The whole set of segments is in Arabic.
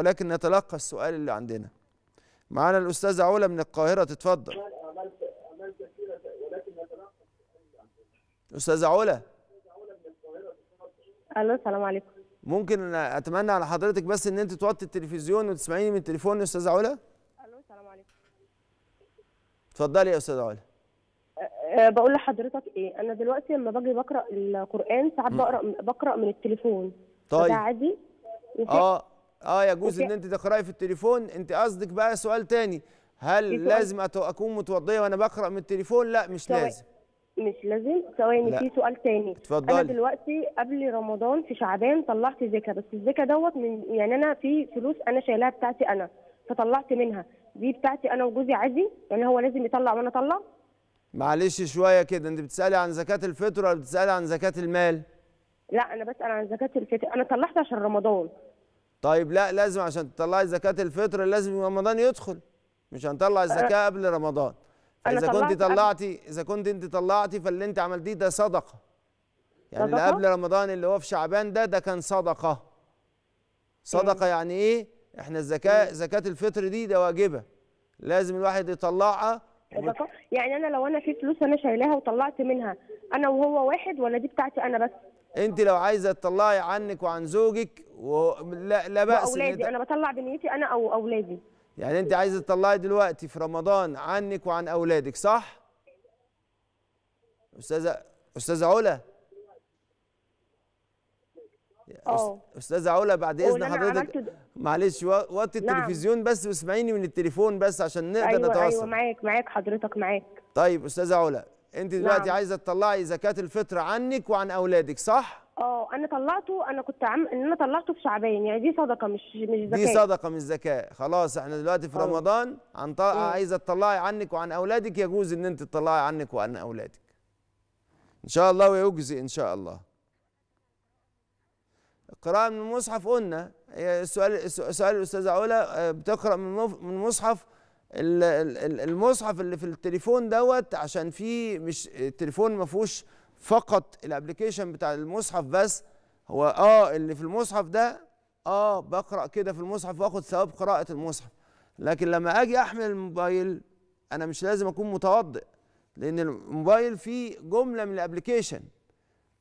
ولكن نتلقى السؤال اللي عندنا معانا الأستاذة علا من القاهرة تتفضل أستاذة علا ألو السلام عليكم ممكن أتمنى على حضرتك بس إن أنت توطي التلفزيون وتسمعيني من التليفون يا أستاذة علا ألو السلام عليكم اتفضلي يا أستاذة علا أه،, أه بقول لحضرتك إيه أنا دلوقتي لما باجي بقرأ القرآن ساعات بقرأ بقرأ من التليفون طيب عادي اه اه يجوز ان انت تقراي في التليفون انت قصدك بقى سؤال تاني هل إيه لازم اكون متوضيه وانا بقرا من التليفون لا مش سواء. لازم مش لازم ثواني في سؤال تاني اتفضلي انا دلوقتي قبل رمضان في شعبان طلعت زكاه بس الزكاه دوت من يعني انا في فلوس انا شايلاها بتاعتي انا فطلعت منها دي بتاعتي انا وجوزي عادي يعني هو لازم يطلع وانا اطلع معلش شويه كده انت بتسالي عن زكاه الفطر ولا بتسالي عن زكاه المال لا انا بسال عن زكاه الفطر انا طلعت عشان رمضان طيب لا لازم عشان تطلعي زكاة الفطر لازم رمضان يدخل مش هنطلع الزكاة قبل رمضان إذا كنت طلعتي إذا كنت أنت طلعتي فاللي أنت عملتيه ده صدقة يعني صدقة؟ اللي قبل رمضان اللي هو في شعبان ده ده كان صدقة صدقة يعني إيه؟ إحنا الزكاة زكاة الفطر دي ده واجبة لازم الواحد يطلعها يعني أنا لو أنا في فلوس أنا شايلاها وطلعت منها أنا وهو واحد ولا دي بتاعتي أنا بس؟ انت لو عايزه تطلعي عنك وعن زوجك و... لا باس اولادي انا بطلع بنيتي انا او اولادي يعني انت عايزه تطلعي دلوقتي في رمضان عنك وعن اولادك صح استاذه استاذه علا اه استاذه علا بعد اذن حضرتك معلش وطي نعم. التلفزيون نعم. بس واسمعيني من التليفون بس عشان نقدر أيوة, أيوة، نتواصل ايوه معاك معاك حضرتك معاك طيب استاذه علا انت دلوقتي نعم. عايزه تطلعي زكاه الفطر عنك وعن اولادك صح اه انا طلعته انا كنت عم... ان انا طلعته في شعبان يعني دي صدقه مش مش زكاه دي صدقه مش زكاه خلاص احنا دلوقتي في أوه. رمضان عن ط... اه. عايزه تطلعي عنك وعن اولادك يجوز ان انت تطلعي عنك وعن اولادك ان شاء الله ويجزي ان شاء الله قراءه من المصحف قلنا آه، سؤال سؤال الاستاذه علا آه، بتقرا من المصحف المصحف اللي في التليفون دوت عشان فيه مش التليفون ما فيهوش فقط الابلكيشن بتاع المصحف بس هو اه اللي في المصحف ده اه بقرا كده في المصحف واخد ثواب قراءه المصحف لكن لما اجي احمل الموبايل انا مش لازم اكون متوضئ لان الموبايل فيه جمله من الابلكيشن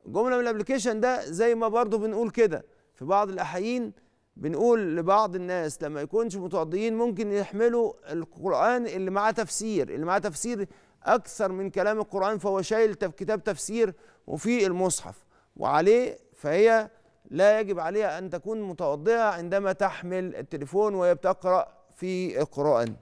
جمله من الابلكيشن ده زي ما برضو بنقول كده في بعض الاحايين بنقول لبعض الناس لما يكونش متوضئين ممكن يحملوا القرآن اللي معاه تفسير اللي معاه تفسير أكثر من كلام القرآن فهو شايل كتاب تفسير وفي المصحف وعليه فهي لا يجب عليها أن تكون متوضئة عندما تحمل التليفون وهي بتقرأ في القرآن